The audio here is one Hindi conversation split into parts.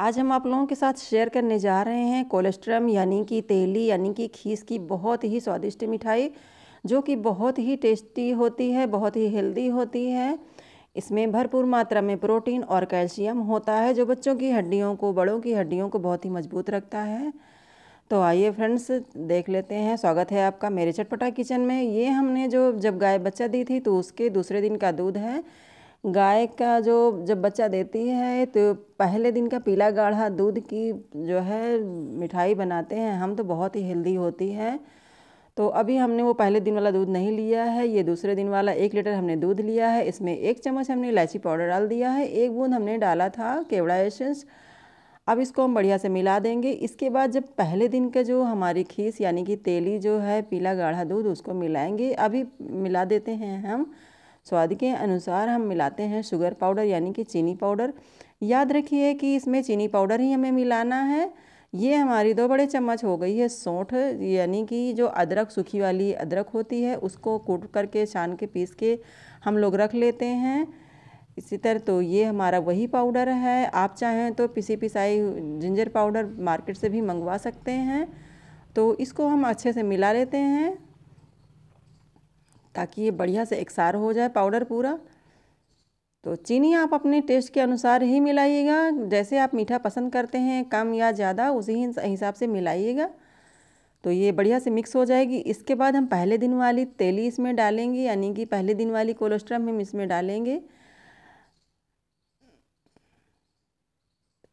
आज हम आप लोगों के साथ शेयर करने जा रहे हैं कोलेस्ट्रम यानी कि तेली यानी कि खीस की बहुत ही स्वादिष्ट मिठाई जो कि बहुत ही टेस्टी होती है बहुत ही हेल्दी होती है इसमें भरपूर मात्रा में प्रोटीन और कैल्शियम होता है जो बच्चों की हड्डियों को बड़ों की हड्डियों को बहुत ही मजबूत रखता है तो आइए फ्रेंड्स देख लेते हैं स्वागत है आपका मेरे चटपटा किचन में ये हमने जो जब गाय बच्चा दी थी तो उसके दूसरे दिन का दूध है गाय का जो जब बच्चा देती है तो पहले दिन का पीला गाढ़ा दूध की जो है मिठाई बनाते हैं हम तो बहुत ही हेल्दी होती है तो अभी हमने वो पहले दिन वाला दूध नहीं लिया है ये दूसरे दिन वाला एक लीटर हमने दूध लिया है इसमें एक चम्मच हमने इलायची पाउडर डाल दिया है एक बूंद हमने डाला था केवड़ा एसेंस अब इसको हम बढ़िया से मिला देंगे इसके बाद जब पहले दिन का जो हमारी खीस यानी कि तेली जो है पीला गाढ़ा दूध उसको मिलाएंगे अभी मिला देते हैं हम स्वाद के अनुसार हम मिलाते हैं शुगर पाउडर यानी कि चीनी पाउडर याद रखिए कि इसमें चीनी पाउडर ही हमें मिलाना है ये हमारी दो बड़े चम्मच हो गई है सौंठ यानी कि जो अदरक सूखी वाली अदरक होती है उसको कूट करके छान के पीस के हम लोग रख लेते हैं इसी तरह तो ये हमारा वही पाउडर है आप चाहें तो पिसी पिसाई जिंजर पाउडर मार्केट से भी मंगवा सकते हैं तो इसको हम अच्छे से मिला लेते हैं ताकि ये बढ़िया से एकसार हो जाए पाउडर पूरा तो चीनी आप अपने टेस्ट के अनुसार ही मिलाइएगा जैसे आप मीठा पसंद करते हैं कम या ज़्यादा उसी हिसाब से मिलाइएगा तो ये बढ़िया से मिक्स हो जाएगी इसके बाद हम पहले दिन वाली तेली इसमें डालेंगे यानी कि पहले दिन वाली कोलेस्ट्रम हम इसमें डालेंगे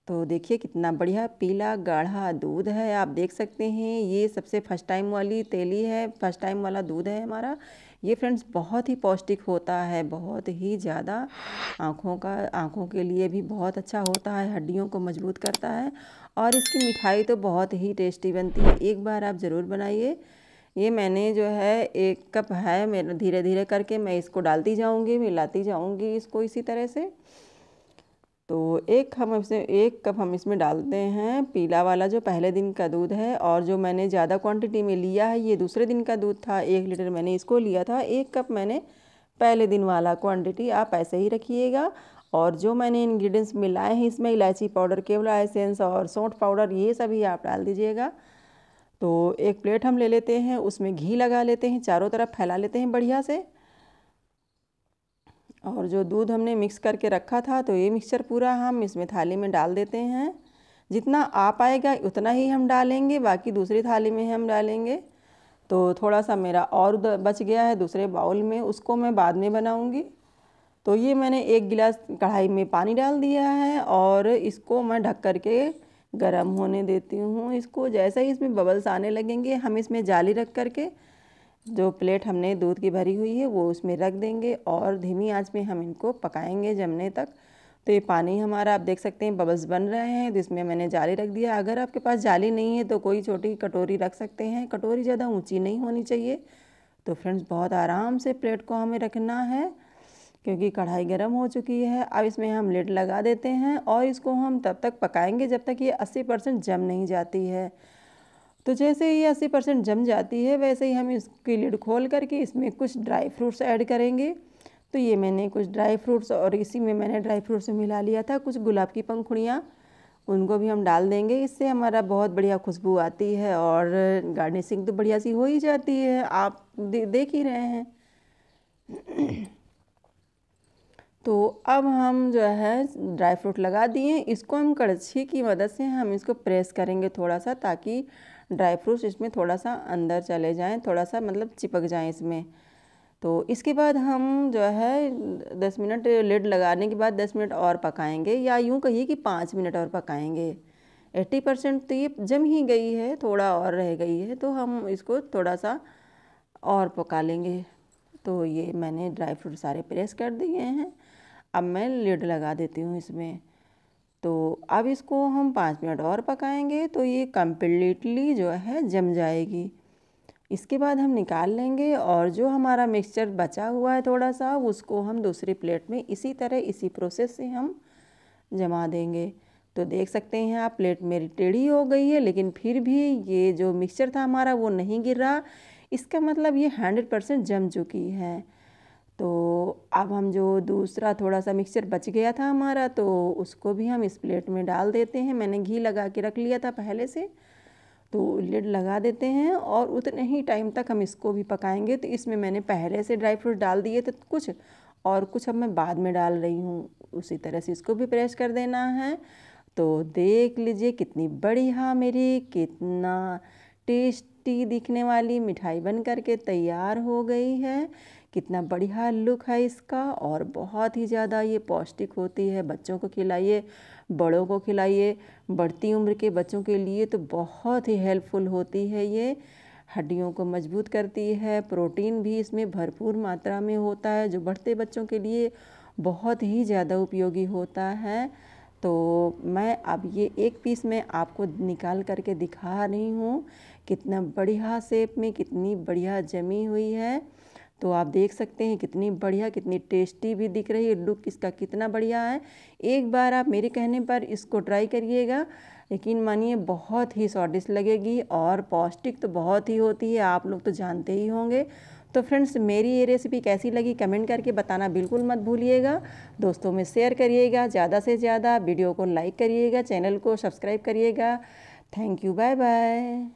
तो देखिए कितना बढ़िया पीला गाढ़ा दूध है आप देख सकते हैं ये सबसे फर्स्ट टाइम वाली तेली है फर्स्ट टाइम वाला दूध है हमारा ये फ्रेंड्स बहुत ही पौष्टिक होता है बहुत ही ज़्यादा आँखों का आँखों के लिए भी बहुत अच्छा होता है हड्डियों को मजबूत करता है और इसकी मिठाई तो बहुत ही टेस्टी बनती है एक बार आप ज़रूर बनाइए ये मैंने जो है एक कप है मेरा धीरे धीरे करके मैं इसको डालती जाऊँगी मिलाती जाऊँगी इसको इसी तरह से तो एक हम इसमें एक कप हम इसमें डालते हैं पीला वाला जो पहले दिन का दूध है और जो मैंने ज़्यादा क्वांटिटी में लिया है ये दूसरे दिन का दूध था एक लीटर मैंने इसको लिया था एक कप मैंने पहले दिन वाला क्वांटिटी आप ऐसे ही रखिएगा और जो मैंने इंग्रेडिएंट्स मिलाए हैं इसमें इलायची पाउडर केवला एसेंस और सौंठ पाउडर ये सभी आप डाल दीजिएगा तो एक प्लेट हम ले लेते हैं उसमें घी लगा लेते हैं चारों तरफ फैला लेते हैं बढ़िया से और जो दूध हमने मिक्स करके रखा था तो ये मिक्सचर पूरा हम इसमें थाली में डाल देते हैं जितना आ पाएगा उतना ही हम डालेंगे बाकी दूसरी थाली में हम डालेंगे तो थोड़ा सा मेरा और बच गया है दूसरे बाउल में उसको मैं बाद में बनाऊंगी तो ये मैंने एक गिलास कढ़ाई में पानी डाल दिया है और इसको मैं ढक कर के गर्म होने देती हूँ इसको जैसे ही इसमें बबल्स आने लगेंगे हम इसमें जाली रख कर के जो प्लेट हमने दूध की भरी हुई है वो उसमें रख देंगे और धीमी आंच में हम इनको पकाएंगे जमने तक तो ये पानी हमारा आप देख सकते हैं बबल्स बन रहे हैं तो इसमें मैंने जाली रख दिया अगर आपके पास जाली नहीं है तो कोई छोटी कटोरी रख सकते हैं कटोरी ज़्यादा ऊंची नहीं होनी चाहिए तो फ्रेंड्स बहुत आराम से प्लेट को हमें रखना है क्योंकि कढ़ाई गर्म हो चुकी है अब इसमें हम लेट लगा देते हैं और इसको हम तब तक पकाएंगे जब तक ये 80 परसेंट जम नहीं जाती है तो जैसे ही अस्सी परसेंट जम जाती है वैसे ही हम इसकी लिड खोल करके इसमें कुछ ड्राई फ्रूट्स ऐड करेंगे तो ये मैंने कुछ ड्राई फ्रूट्स और इसी में मैंने ड्राई फ्रूट्स मिला लिया था कुछ गुलाब की पंखुड़ियाँ उनको भी हम डाल देंगे इससे हमारा बहुत बढ़िया खुशबू आती है और गार्निशिंग तो बढ़िया सी हो ही जाती है आप दे, देख ही रहे हैं तो अब हम जो है ड्राई फ्रूट लगा दिए इसको हम कड़छी की मदद से हम इसको प्रेस करेंगे थोड़ा सा ताकि ड्राई फ्रूट्स इसमें थोड़ा सा अंदर चले जाएँ थोड़ा सा मतलब चिपक जाएँ इसमें तो इसके बाद हम जो है दस मिनट लेड लगाने के बाद दस मिनट और पकाएंगे या यूँ कहिए कि पाँच मिनट और पकाएंगे एट्टी परसेंट तो ये जम ही गई है थोड़ा और रह गई है तो हम इसको थोड़ा सा और पका लेंगे तो ये मैंने ड्राई फ्रूट सारे प्रेस कर दिए हैं अब मैं लेड लगा देती हूँ इसमें तो अब इसको हम पाँच मिनट और पकाएंगे तो ये कम्प्लीटली जो है जम जाएगी इसके बाद हम निकाल लेंगे और जो हमारा मिक्सचर बचा हुआ है थोड़ा सा उसको हम दूसरी प्लेट में इसी तरह इसी प्रोसेस से हम जमा देंगे तो देख सकते हैं आप प्लेट मेरी टेढ़ी हो गई है लेकिन फिर भी ये जो मिक्सचर था हमारा वो नहीं गिर रहा इसका मतलब ये हंड्रेड परसेंट जम चुकी है तो अब हम जो दूसरा थोड़ा सा मिक्सचर बच गया था हमारा तो उसको भी हम इस प्लेट में डाल देते हैं मैंने घी लगा के रख लिया था पहले से तो लिड लगा देते हैं और उतने ही टाइम तक हम इसको भी पकाएंगे तो इसमें मैंने पहले से ड्राई फ्रूट डाल दिए थे कुछ और कुछ अब मैं बाद में डाल रही हूँ उसी तरह से इसको भी प्रेस कर देना है तो देख लीजिए कितनी बढ़िया मेरी कितना टेस्ट टेस्टी दिखने वाली मिठाई बन करके तैयार हो गई है कितना बढ़िया लुक है इसका और बहुत ही ज़्यादा ये पौष्टिक होती है बच्चों को खिलाइए बड़ों को खिलाइए बढ़ती उम्र के बच्चों के लिए तो बहुत ही हेल्पफुल होती है ये हड्डियों को मजबूत करती है प्रोटीन भी इसमें भरपूर मात्रा में होता है जो बढ़ते बच्चों के लिए बहुत ही ज़्यादा उपयोगी होता है तो मैं अब ये एक पीस में आपको निकाल करके दिखा रही हूँ कितना बढ़िया सेप में कितनी बढ़िया जमी हुई है तो आप देख सकते हैं कितनी बढ़िया कितनी टेस्टी भी दिख रही है लुक इसका कितना बढ़िया है एक बार आप मेरे कहने पर इसको ट्राई करिएगा यकीन मानिए बहुत ही स्वादिष्ट लगेगी और पौष्टिक तो बहुत ही होती है आप लोग तो जानते ही होंगे तो फ्रेंड्स मेरी ये रेसिपी कैसी लगी कमेंट करके बताना बिल्कुल मत भूलिएगा दोस्तों में शेयर करिएगा ज़्यादा से ज़्यादा वीडियो को लाइक करिएगा चैनल को सब्सक्राइब करिएगा थैंक यू बाय बाय